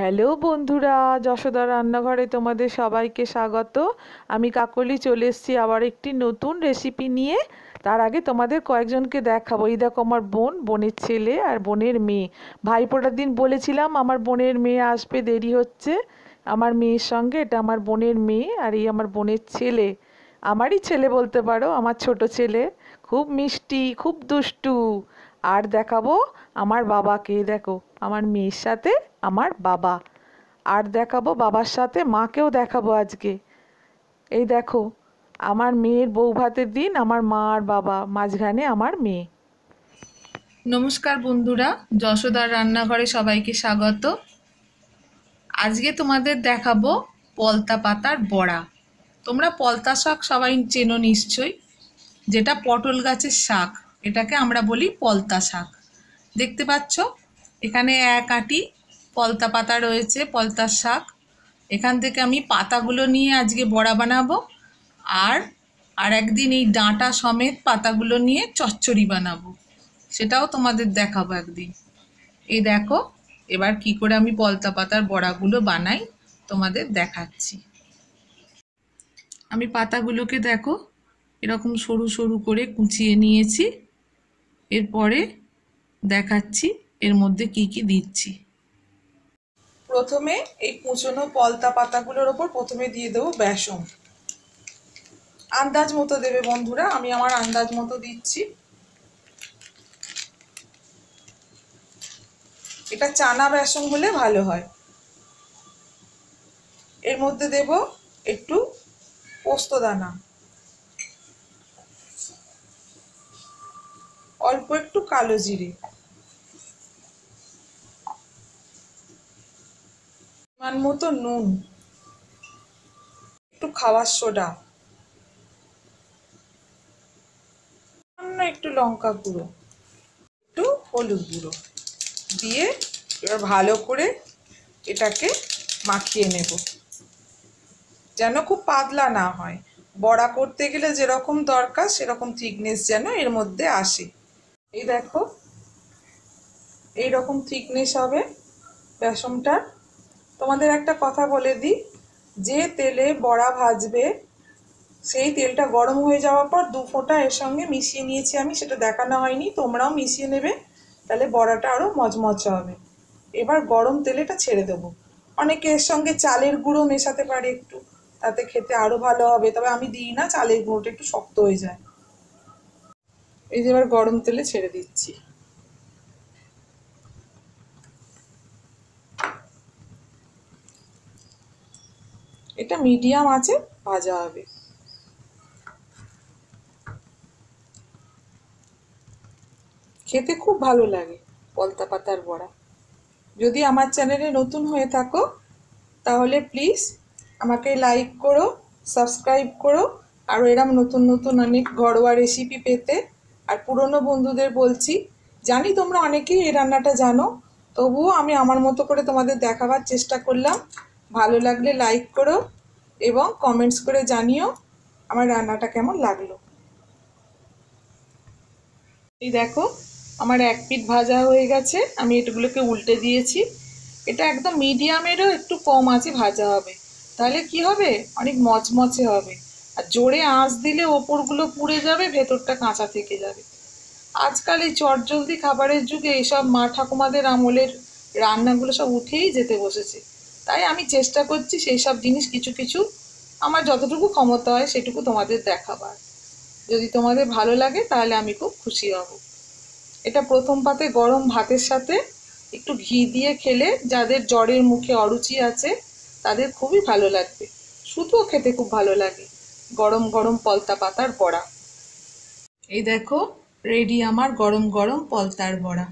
hello বন্ধুরা যশোদা রান্নাঘরে তোমাদের সবাইকে স্বাগত আমি কাকলি চলে এসেছি আবার একটি নতুন রেসিপি নিয়ে তার আগে তোমাদের কয়েকজনকে দেখাবো এই দেখো আমার বোন বোনের ছেলে আর বোনের মেয়ে ভাইপোটার দিন বলেছিলাম আমার বোনের মেয়ে আসবে দেরি হচ্ছে আমার মেয়ের সঙ্গে এটা আমার বোনের মেয়ে আর এই আমার বোনের ছেলে আমারই ছেলে বলতে পারো আমার ছোট ছেলে খুব মিষ্টি খুব দুষ্টু আর দেখাবো আমার বাবাকে দেখো আমার মেয়ের সাথে আমার বাবা আর দেখাবো বাবার সাথে মাকেও দেখাবো আজকে এই দেখো আমার মেয়ের বউ ভাতের দিন আমার মা আর বাবা মাঝখানে আমার মেয়ে নমস্কার বন্ধুরা যশোদার রান্নাঘরে সবাইকে স্বাগত আজকে তোমাদের দেখাবো পলতা পাতার বড়া তোমরা পলতা শাক সবাই চেনো নিশ্চয়ই যেটা পটল গাছের শাক এটাকে আমরা বলি পলতা শাক দেখতে পাচ্ছ এখানে এক আটি পলতা পাতা রয়েছে পলতা শাক এখান থেকে আমি পাতাগুলো নিয়ে আজকে বড়া বানাবো আর আর একদিন এই ডাঁটা সমেত পাতাগুলো নিয়ে চচ্চড়ি বানাবো সেটাও তোমাদের দেখাবো একদিন এই দেখো এবার কি করে আমি পলতা পাতার বড়াগুলো বানাই তোমাদের দেখাচ্ছি আমি পাতাগুলোকে দেখো এরকম সরু সরু করে কুচিয়ে নিয়েছি এরপরে দেখাচ্ছি এর মধ্যে কি কি দিচ্ছি প্রথমে এই কুচনো পলতা পাতাগুলোর ওপর প্রথমে দিয়ে দেবো বেসন আন্দাজ মতো দেবে বন্ধুরা আমি আমার আন্দাজ মতো দিচ্ছি এটা চানা বেসন হলে ভালো হয় এর মধ্যে দেব একটু পোস্ত দানা অল্প একটু কালো জিরে পরিমাণ মতো নুন একটু খাওয়ার সোডা সামান্য একটু লঙ্কা গুঁড়ো একটু হলুদ গুঁড়ো দিয়ে এবার ভালো করে এটাকে মাখিয়ে নেব যেন খুব পাতলা না হয় বড়া করতে গেলে যেরকম দরকার সেরকম থিকনেস যেন এর মধ্যে আসে এই দেখো এই রকম থিকনেস হবে বেসনটা তোমাদের একটা কথা বলে দিই যে তেলে বড়া ভাজবে সেই তেলটা গরম হয়ে যাওয়ার পর দু ফোঁটা এর সঙ্গে মিশিয়ে নিয়েছি আমি সেটা দেখানো হয়নি তোমরাও মিশিয়ে নেবে তাহলে বড়াটা আরও মজমচা হবে এবার গরম তেলেটা ছেড়ে দেবো অনেকে এর সঙ্গে চালের গুঁড়ো মেশাতে পারে একটু তাতে খেতে আরও ভালো হবে তবে আমি দিই না চালের গুঁড়োটা একটু শক্ত হয়ে যায় এই যে এবার গরম তেলে ছেড়ে দিচ্ছি এটা মিডিয়াম আছে ভাজা হবে খেতে খুব ভালো লাগে পলতা পাতার বড়া যদি আমার চ্যানেলে নতুন হয়ে থাকো তাহলে প্লিজ আমাকে লাইক করো সাবস্ক্রাইব করো আর এরম নতুন নতুন অনেক ঘরোয়া রেসিপি পেতে আর পুরনো বন্ধুদের বলছি জানি তোমরা অনেকেই এই রান্নাটা জানো তবুও আমি আমার মতো করে তোমাদের দেখাবার চেষ্টা করলাম ভালো লাগলে লাইক করো এবং কমেন্টস করে জানিও আমার রান্নাটা কেমন লাগলো এই দেখো আমার এক পিট ভাজা হয়ে গেছে আমি এটগুলোকে উল্টে দিয়েছি এটা একদম মিডিয়ামেরও একটু কম আছে ভাজা হবে তাহলে কি হবে অনেক মচমচে হবে আর জোরে আঁচ দিলে ওপরগুলো পুড়ে যাবে ভেতরটা কাঁচা থেকে যাবে আজকাল এই চটজলদি খাবারের যুগে এইসব মা ঠাকুমাদের আমলের রান্নাগুলো সব উঠেই যেতে বসেছে তাই আমি চেষ্টা করছি সেই সব জিনিস কিছু কিছু আমার যতটুকু ক্ষমতা হয় সেটুকু তোমাদের দেখাবার যদি তোমাদের ভালো লাগে তাহলে আমি খুব খুশি হব এটা প্রথম পাতে গরম ভাতের সাথে একটু ঘি দিয়ে খেলে যাদের জ্বরের মুখে অরুচি আছে তাদের খুবই ভালো লাগবে শুধুও খেতে খুব ভালো লাগে গরম গরম পলতা পাতার বড়া এই দেখো রেডি আমার গরম গরম পলতার বড়া